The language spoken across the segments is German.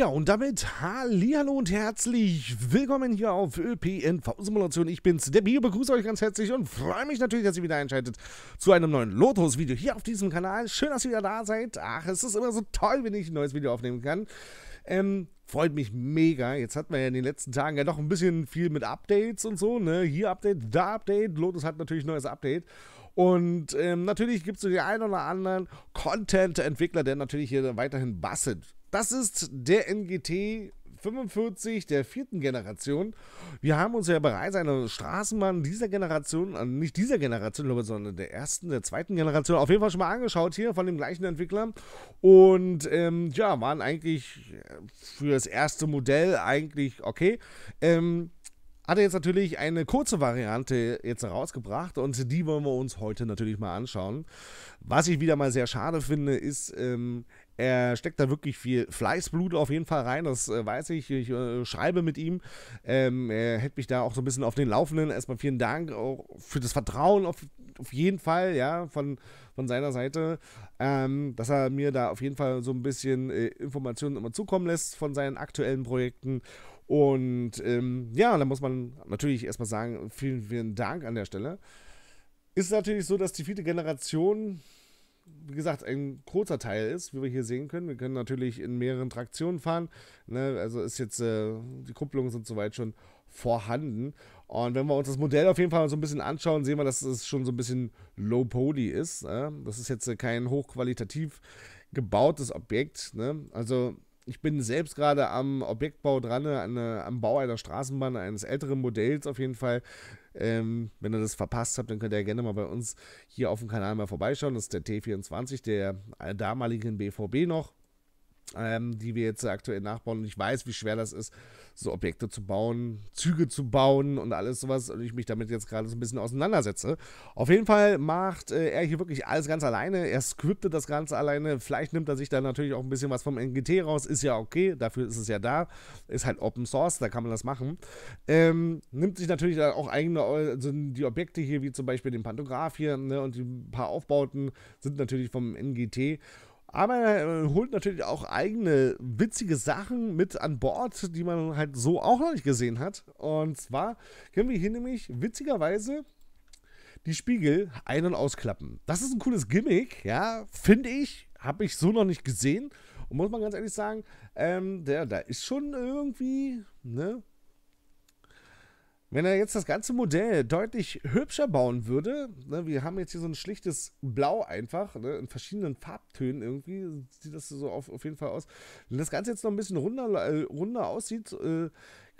Ja, und damit hallo und herzlich willkommen hier auf ÖPNV-Simulation. Ich bin's, der Bio, begrüße euch ganz herzlich und freue mich natürlich, dass ihr wieder einschaltet zu einem neuen Lotus-Video hier auf diesem Kanal. Schön, dass ihr wieder da seid. Ach, es ist immer so toll, wenn ich ein neues Video aufnehmen kann. Ähm, freut mich mega. Jetzt hatten wir ja in den letzten Tagen ja doch ein bisschen viel mit Updates und so, ne? Hier Update, da Update. Lotus hat natürlich neues Update. Und ähm, natürlich gibt es so den einen oder anderen Content-Entwickler, der natürlich hier weiterhin bastet. Das ist der NGT 45 der vierten Generation. Wir haben uns ja bereits eine Straßenbahn dieser Generation, äh, nicht dieser Generation, sondern der ersten, der zweiten Generation, auf jeden Fall schon mal angeschaut hier von dem gleichen Entwickler. Und ähm, ja, waren eigentlich äh, für das erste Modell eigentlich okay. Ähm, hat er jetzt natürlich eine kurze Variante jetzt herausgebracht und die wollen wir uns heute natürlich mal anschauen. Was ich wieder mal sehr schade finde, ist, ähm, er steckt da wirklich viel Fleißblut auf jeden Fall rein, das äh, weiß ich. Ich äh, schreibe mit ihm. Ähm, er hält mich da auch so ein bisschen auf den Laufenden. Erstmal vielen Dank auch für das Vertrauen auf, auf jeden Fall, ja, von, von seiner Seite, ähm, dass er mir da auf jeden Fall so ein bisschen äh, Informationen immer zukommen lässt von seinen aktuellen Projekten. Und ähm, ja, da muss man natürlich erstmal sagen, vielen, vielen Dank an der Stelle. Ist natürlich so, dass die vierte Generation wie gesagt, ein kurzer Teil ist, wie wir hier sehen können. Wir können natürlich in mehreren Traktionen fahren. Ne? Also ist jetzt, äh, die Kupplungen sind soweit schon vorhanden. Und wenn wir uns das Modell auf jeden Fall so ein bisschen anschauen, sehen wir, dass es schon so ein bisschen low-poly ist. Äh? Das ist jetzt äh, kein hochqualitativ gebautes Objekt. Ne? Also ich bin selbst gerade am Objektbau dran, eine, äh, am Bau einer Straßenbahn, eines älteren Modells auf jeden Fall. Ähm, wenn ihr das verpasst habt, dann könnt ihr gerne mal bei uns hier auf dem Kanal mal vorbeischauen. Das ist der T24 der äh, damaligen BVB noch ähm, die wir jetzt aktuell nachbauen. Und ich weiß, wie schwer das ist, so Objekte zu bauen, Züge zu bauen und alles sowas. Und ich mich damit jetzt gerade so ein bisschen auseinandersetze. Auf jeden Fall macht äh, er hier wirklich alles ganz alleine. Er scriptet das Ganze alleine. Vielleicht nimmt er sich dann natürlich auch ein bisschen was vom NGT raus. Ist ja okay, dafür ist es ja da. Ist halt Open Source, da kann man das machen. Ähm, nimmt sich natürlich dann auch eigene, also die Objekte hier, wie zum Beispiel den Pantograph hier ne, und die paar Aufbauten sind natürlich vom NGT. Aber er äh, holt natürlich auch eigene witzige Sachen mit an Bord, die man halt so auch noch nicht gesehen hat. Und zwar können wir hier nämlich witzigerweise die Spiegel ein- und ausklappen. Das ist ein cooles Gimmick, ja, finde ich. Habe ich so noch nicht gesehen. Und muss man ganz ehrlich sagen, ähm, der, da ist schon irgendwie, ne, wenn er jetzt das ganze Modell deutlich hübscher bauen würde, ne, wir haben jetzt hier so ein schlichtes Blau einfach, ne, in verschiedenen Farbtönen irgendwie, sieht das so auf, auf jeden Fall aus. Wenn das Ganze jetzt noch ein bisschen runder, äh, runder aussieht, äh,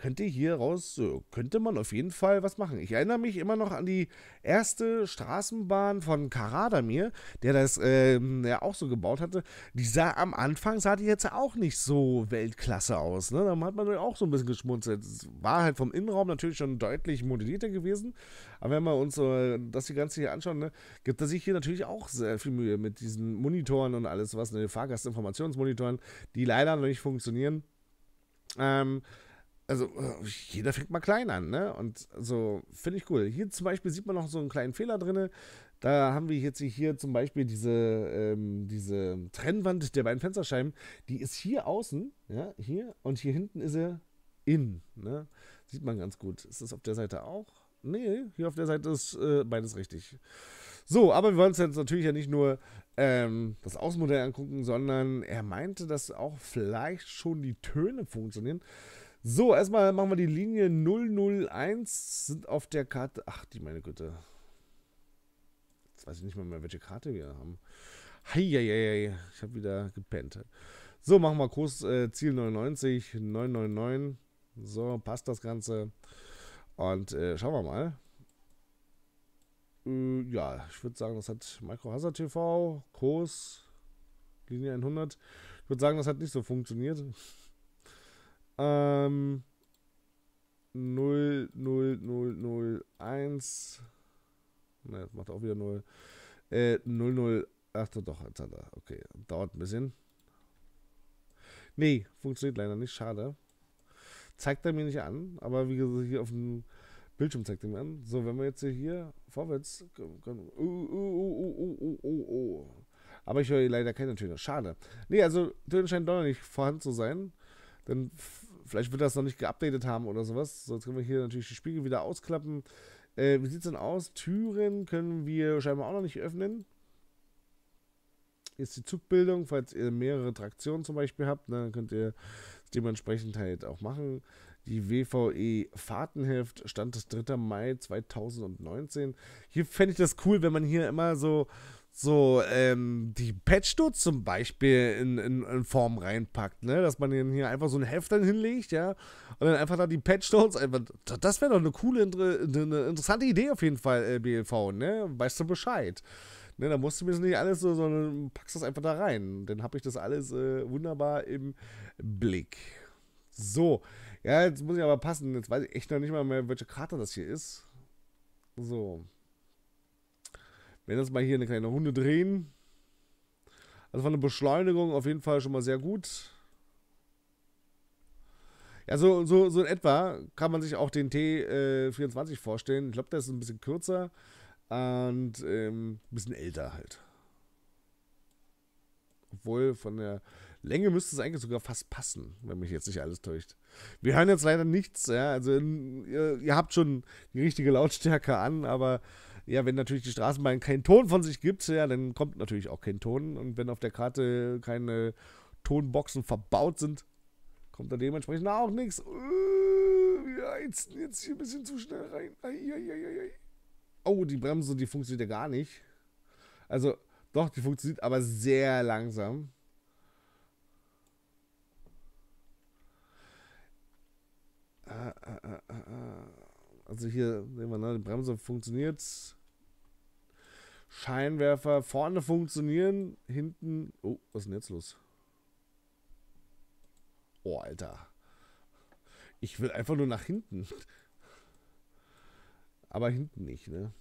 könnte hier raus, könnte man auf jeden Fall was machen. Ich erinnere mich immer noch an die erste Straßenbahn von Karadamir, der das äh, der auch so gebaut hatte. Die sah am Anfang, sah die jetzt auch nicht so Weltklasse aus. Ne? Da hat man auch so ein bisschen geschmunzelt. Es war halt vom Innenraum natürlich schon deutlich modellierter gewesen. Aber wenn wir uns äh, das die ganze hier anschauen, ne, gibt es sich hier natürlich auch sehr viel Mühe mit diesen Monitoren und alles was, ne, Fahrgastinformationsmonitoren, die leider noch nicht funktionieren. Ähm, also äh, jeder fängt mal klein an, ne? Und so finde ich cool. Hier zum Beispiel sieht man noch so einen kleinen Fehler drin. Da haben wir jetzt hier zum Beispiel diese, ähm, diese Trennwand der beiden Fensterscheiben. Die ist hier außen, ja, hier und hier hinten ist sie innen, ne? Sieht man ganz gut. Ist das auf der Seite auch? Nee, hier auf der Seite ist äh, beides richtig. So, aber wir wollen uns jetzt natürlich ja nicht nur ähm, das Außenmodell angucken, sondern er meinte, dass auch vielleicht schon die Töne funktionieren. So, erstmal machen wir die Linie 001. Sind auf der Karte. Ach, die meine Güte. Jetzt weiß ich nicht mal mehr, welche Karte wir haben. Heieiei, ich habe wieder gepennt. So, machen wir kurz äh, Ziel 99, 999. So, passt das Ganze. Und äh, schauen wir mal. Äh, ja, ich würde sagen, das hat Micro Hazard TV, Kurs, Linie 100. Ich würde sagen, das hat nicht so funktioniert. Ähm, 0, 0, 0, 0, 1. Ne, das macht auch wieder 0. Äh, 00. Ach doch, jetzt hat er. okay. Dauert ein bisschen. Nee, funktioniert leider nicht. Schade. Zeigt er mir nicht an, aber wie gesagt, hier auf dem Bildschirm zeigt er mir an. So, wenn wir jetzt hier vorwärts. Können, oh, oh, oh, oh, oh, oh. Aber ich höre leider keine Töne. Schade. Nee, also Töne scheinen doch noch nicht vorhanden zu sein. Dann Vielleicht wird das noch nicht geupdatet haben oder sowas. Sonst können wir hier natürlich die Spiegel wieder ausklappen. Äh, wie sieht es denn aus? Türen können wir scheinbar auch noch nicht öffnen. Hier ist die Zugbildung, falls ihr mehrere Traktionen zum Beispiel habt, ne, dann könnt ihr es dementsprechend halt auch machen. Die WVE Fahrtenheft stand das 3. Mai 2019. Hier fände ich das cool, wenn man hier immer so, so ähm, die Patchnotes zum Beispiel in, in, in, Form reinpackt, ne? Dass man hier einfach so ein Heft dann hinlegt, ja, und dann einfach da die Patchnotes einfach. Das wäre doch eine coole, eine interessante Idee auf jeden Fall, äh, BLV, ne? Weißt du Bescheid. Ne, da musst du mir das nicht alles so, sondern packst das einfach da rein. Dann habe ich das alles äh, wunderbar im Blick. So, ja, jetzt muss ich aber passen. Jetzt weiß ich echt noch nicht mal mehr, welche Karte das hier ist. So werden das mal hier eine kleine Runde drehen. Also von der Beschleunigung auf jeden Fall schon mal sehr gut. Ja, so, so, so in etwa kann man sich auch den T24 äh, vorstellen. Ich glaube, der ist ein bisschen kürzer und ähm, ein bisschen älter halt. Obwohl von der Länge müsste es eigentlich sogar fast passen, wenn mich jetzt nicht alles täuscht. Wir hören jetzt leider nichts, ja. Also ihr, ihr habt schon die richtige Lautstärke an, aber ja, wenn natürlich die Straßenbahn keinen Ton von sich gibt, ja, dann kommt natürlich auch kein Ton. Und wenn auf der Karte keine Tonboxen verbaut sind, kommt da dementsprechend auch nichts. Uh, wir heizen jetzt hier ein bisschen zu schnell rein. Eieieiei. Oh, die Bremse, die funktioniert ja gar nicht. Also, doch, die funktioniert aber sehr langsam. Ah, ah, ah, ah, ah. Also hier sehen wir, ne, die Bremse funktioniert. Scheinwerfer vorne funktionieren, hinten. Oh, was ist denn jetzt los? Oh, Alter. Ich will einfach nur nach hinten. Aber hinten nicht, ne?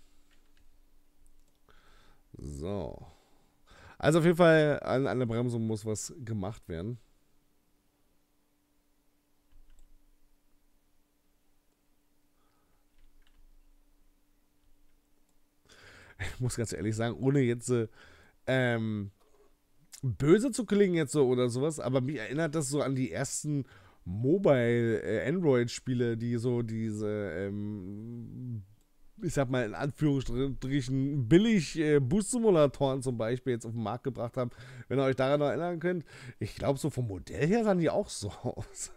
So. Also auf jeden Fall an, an der Bremsung muss was gemacht werden. ich muss ganz ehrlich sagen, ohne jetzt ähm, böse zu klingen jetzt so oder sowas, aber mich erinnert das so an die ersten Mobile äh, Android-Spiele, die so diese, ähm, ich sag mal in Anführungsstrichen, billig äh, Bus-Simulatoren zum Beispiel jetzt auf den Markt gebracht haben. Wenn ihr euch daran noch erinnern könnt, ich glaube, so vom Modell her sahen die auch so aus.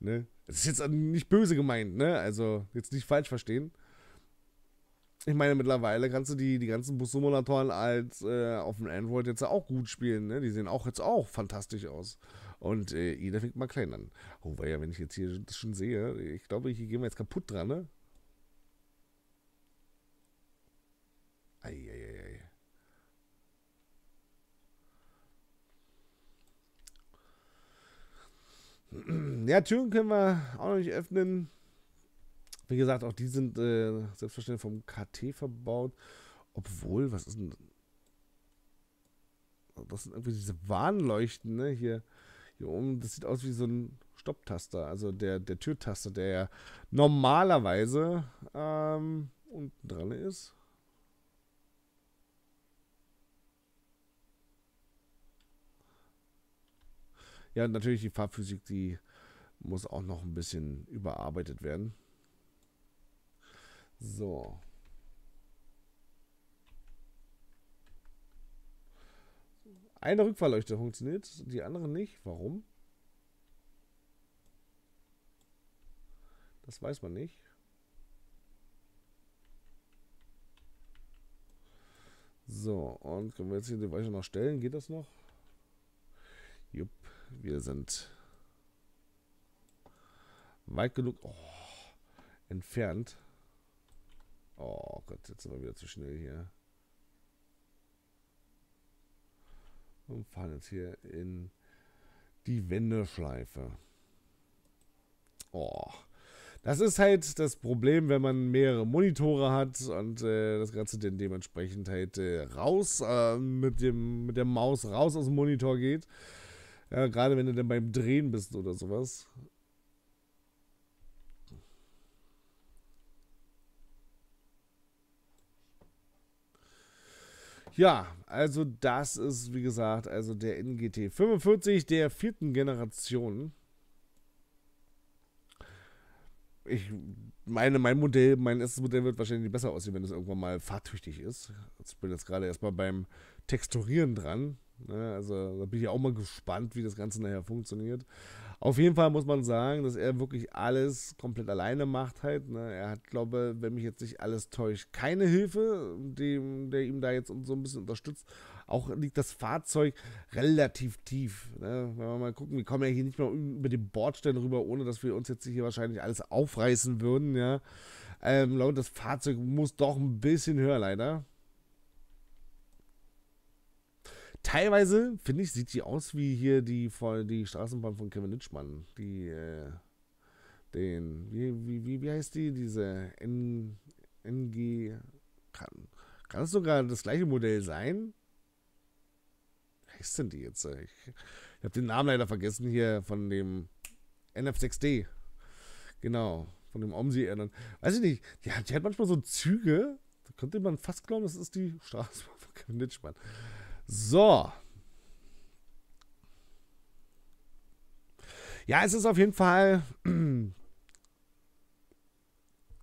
ne? Das ist jetzt nicht böse gemeint, ne? Also jetzt nicht falsch verstehen ich meine, mittlerweile kannst du die, die ganzen Bus-Simulatoren als äh, auf dem Android jetzt auch gut spielen. Ne? Die sehen auch jetzt auch fantastisch aus. Und äh, jeder fängt mal klein an. Oh, weil ja, wenn ich jetzt hier das schon sehe, ich glaube, hier gehen wir jetzt kaputt dran, ne? Eieiei. Ja, Türen können wir auch noch nicht öffnen. Wie gesagt, auch die sind äh, selbstverständlich vom KT verbaut. Obwohl, was ist denn. Das sind irgendwie diese Warnleuchten, ne? Hier, hier oben, das sieht aus wie so ein Stopptaster, also der, der Türtaster, der ja normalerweise ähm, unten dran ist. Ja, natürlich die Fahrphysik, die muss auch noch ein bisschen überarbeitet werden. So. Eine Rückfahrleuchte funktioniert, die andere nicht. Warum? Das weiß man nicht. So, und können wir jetzt hier die Weiche noch stellen? Geht das noch? Jupp, wir sind weit genug oh, entfernt. Oh Gott, jetzt sind wir wieder zu schnell hier. Und fahren jetzt hier in die Wendeschleife. Oh. Das ist halt das Problem, wenn man mehrere Monitore hat und äh, das Ganze dann dementsprechend halt äh, raus äh, mit, dem, mit der Maus raus aus dem Monitor geht. Ja, Gerade wenn du dann beim Drehen bist oder sowas. Ja, also das ist, wie gesagt, also der NGT 45 der vierten Generation. Ich meine, mein Modell, mein erstes Modell wird wahrscheinlich besser aussehen, wenn es irgendwann mal fahrtüchtig ist. Ich bin jetzt gerade erstmal beim Texturieren dran. Ne? Also da bin ich auch mal gespannt, wie das Ganze nachher funktioniert. Auf jeden Fall muss man sagen, dass er wirklich alles komplett alleine macht halt. Ne? Er hat, glaube ich, wenn mich jetzt nicht alles täuscht, keine Hilfe, die, der ihm da jetzt so ein bisschen unterstützt. Auch liegt das Fahrzeug relativ tief. Ne? Wenn wir mal gucken, wir kommen ja hier nicht mal über die Bordstellen rüber, ohne dass wir uns jetzt hier wahrscheinlich alles aufreißen würden. Ja, ähm, glaube das Fahrzeug muss doch ein bisschen höher leider. Teilweise, finde ich, sieht die aus wie hier die, die Straßenbahn von Kevin Litschmann. Die, äh, den, wie, wie, wie, heißt die? Diese N, NG. Kann, kann das sogar das gleiche Modell sein? Wie heißt denn die jetzt? Ich, ich habe den Namen leider vergessen hier von dem NF6D. Genau, von dem omsi erinnern. Weiß ich nicht, die hat, die hat manchmal so Züge, da könnte man fast glauben, das ist die Straßenbahn von Kevin Litschmann. So. Ja, es ist auf jeden Fall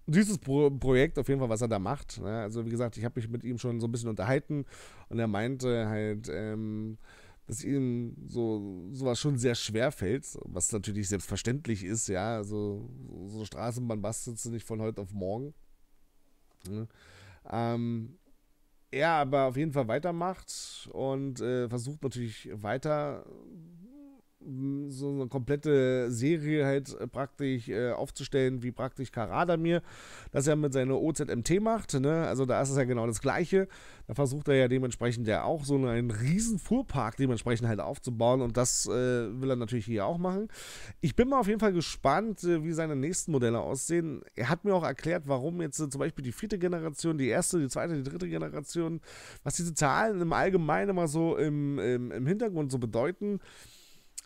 dieses Pro Projekt, auf jeden Fall, was er da macht. Ne? Also wie gesagt, ich habe mich mit ihm schon so ein bisschen unterhalten und er meinte halt, ähm, dass ihm so sowas schon sehr schwer fällt, was natürlich selbstverständlich ist, ja. Also so Straßenbahn bastelst du nicht von heute auf morgen. Ne? Ähm, er aber auf jeden Fall weitermacht und äh, versucht natürlich weiter so eine komplette Serie halt äh, praktisch äh, aufzustellen, wie praktisch Karada mir, das ja mit seiner OZMT macht. Ne? Also da ist es ja genau das Gleiche. Da versucht er ja dementsprechend ja auch so einen riesen Fuhrpark dementsprechend halt aufzubauen und das äh, will er natürlich hier auch machen. Ich bin mal auf jeden Fall gespannt, äh, wie seine nächsten Modelle aussehen. Er hat mir auch erklärt, warum jetzt äh, zum Beispiel die vierte Generation, die erste, die zweite, die dritte Generation, was diese Zahlen im Allgemeinen immer so im, im, im Hintergrund so bedeuten.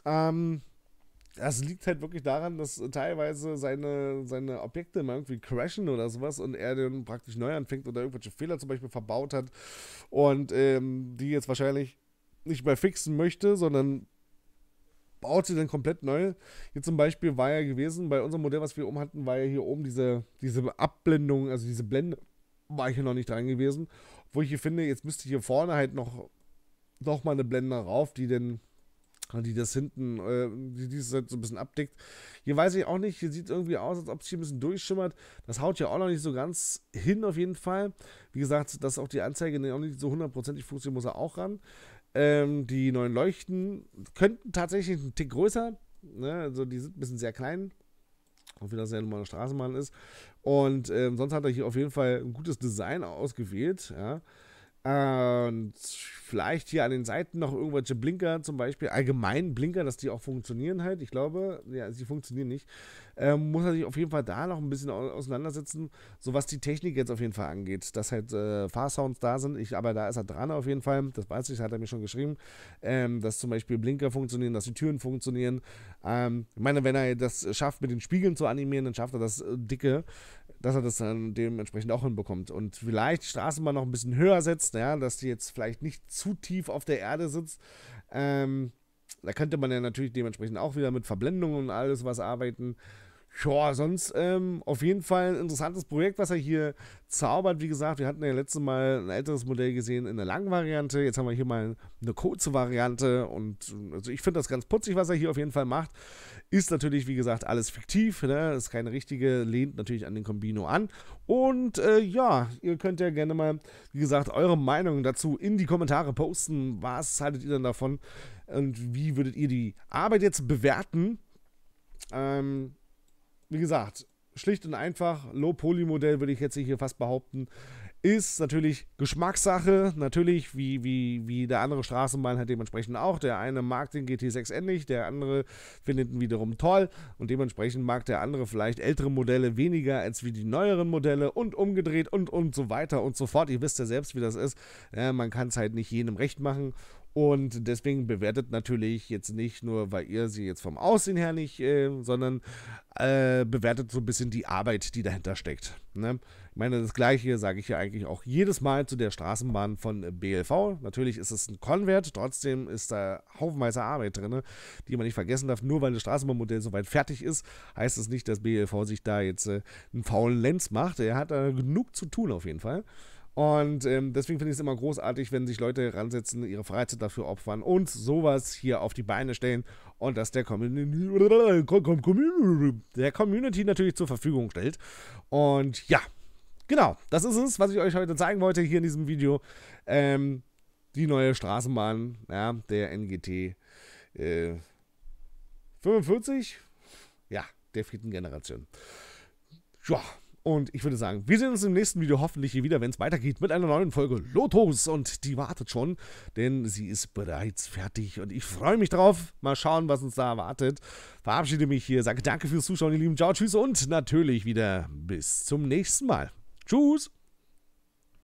Ähm, das liegt halt wirklich daran, dass teilweise seine, seine Objekte mal irgendwie crashen oder sowas und er dann praktisch neu anfängt oder irgendwelche Fehler zum Beispiel verbaut hat und ähm, die jetzt wahrscheinlich nicht mehr fixen möchte, sondern baut sie dann komplett neu. Hier zum Beispiel war ja gewesen, bei unserem Modell, was wir oben hatten, war ja hier oben diese, diese Abblendung, also diese Blende, war ich hier noch nicht dran gewesen. Wo ich hier finde, jetzt müsste hier vorne halt noch, noch mal eine Blende rauf, die dann die das hinten, äh, die dieses halt so ein bisschen abdeckt. Hier weiß ich auch nicht, hier sieht es irgendwie aus, als ob es hier ein bisschen durchschimmert. Das haut ja auch noch nicht so ganz hin auf jeden Fall. Wie gesagt, dass auch die Anzeige auch nicht so hundertprozentig funktioniert, muss er auch ran. Ähm, die neuen Leuchten könnten tatsächlich einen Tick größer. Ne? Also die sind ein bisschen sehr klein. Auch wie das ja nun mal eine Straßenbahn ist. Und ähm, sonst hat er hier auf jeden Fall ein gutes Design ausgewählt. Ja. Und vielleicht hier an den Seiten noch irgendwelche Blinker, zum Beispiel allgemein Blinker, dass die auch funktionieren halt. Ich glaube, ja, sie funktionieren nicht. Ähm, muss er sich auf jeden Fall da noch ein bisschen auseinandersetzen, so was die Technik jetzt auf jeden Fall angeht. Dass halt äh, Fahrsounds da sind, ich, aber da ist er dran auf jeden Fall. Das weiß ich, hat er mir schon geschrieben. Ähm, dass zum Beispiel Blinker funktionieren, dass die Türen funktionieren. Ähm, ich meine, wenn er das schafft, mit den Spiegeln zu animieren, dann schafft er das äh, dicke dass er das dann dementsprechend auch hinbekommt. Und vielleicht Straßenbahn noch ein bisschen höher setzt, ja, dass die jetzt vielleicht nicht zu tief auf der Erde sitzt. Ähm, da könnte man ja natürlich dementsprechend auch wieder mit Verblendungen und alles was arbeiten ja, sonst ähm, auf jeden Fall ein interessantes Projekt, was er hier zaubert. Wie gesagt, wir hatten ja letztes Mal ein älteres Modell gesehen in der langen Variante. Jetzt haben wir hier mal eine kurze Variante. Und also ich finde das ganz putzig, was er hier auf jeden Fall macht. Ist natürlich, wie gesagt, alles fiktiv. Ne? Ist keine richtige, lehnt natürlich an den Kombino an. Und äh, ja, ihr könnt ja gerne mal, wie gesagt, eure Meinung dazu in die Kommentare posten. Was haltet ihr denn davon? Und wie würdet ihr die Arbeit jetzt bewerten? Ähm, wie gesagt, schlicht und einfach, Low-Poly-Modell würde ich jetzt hier fast behaupten, ist natürlich Geschmackssache, natürlich wie, wie, wie der andere Straßenbahn hat dementsprechend auch. Der eine mag den GT6 ähnlich, der andere findet ihn wiederum toll und dementsprechend mag der andere vielleicht ältere Modelle weniger als wie die neueren Modelle und umgedreht und und so weiter und so fort. Ihr wisst ja selbst, wie das ist. Ja, man kann es halt nicht jedem recht machen und deswegen bewertet natürlich jetzt nicht nur, weil ihr sie jetzt vom Aussehen her nicht, äh, sondern äh, bewertet so ein bisschen die Arbeit, die dahinter steckt. Ne? Ich meine, das Gleiche sage ich ja eigentlich auch jedes Mal zu der Straßenbahn von BLV. Natürlich ist es ein Konvert, trotzdem ist da haufenweise Arbeit drin, ne? die man nicht vergessen darf. Nur weil das Straßenbahnmodell soweit fertig ist, heißt es das nicht, dass BLV sich da jetzt äh, einen faulen Lenz macht. Er hat da genug zu tun auf jeden Fall. Und ähm, deswegen finde ich es immer großartig, wenn sich Leute heransetzen, ihre Freizeit dafür opfern und sowas hier auf die Beine stellen und das der Community, der Community natürlich zur Verfügung stellt. Und ja, genau, das ist es, was ich euch heute zeigen wollte hier in diesem Video. Ähm, die neue Straßenbahn, ja, der NGT äh, 45, ja, der vierten Generation. Ja. Und ich würde sagen, wir sehen uns im nächsten Video hoffentlich hier wieder, wenn es weitergeht mit einer neuen Folge Lotus. Und die wartet schon, denn sie ist bereits fertig. Und ich freue mich drauf. Mal schauen, was uns da erwartet. Verabschiede mich hier, sage danke fürs Zuschauen, ihr Lieben. Ciao, tschüss und natürlich wieder bis zum nächsten Mal. Tschüss.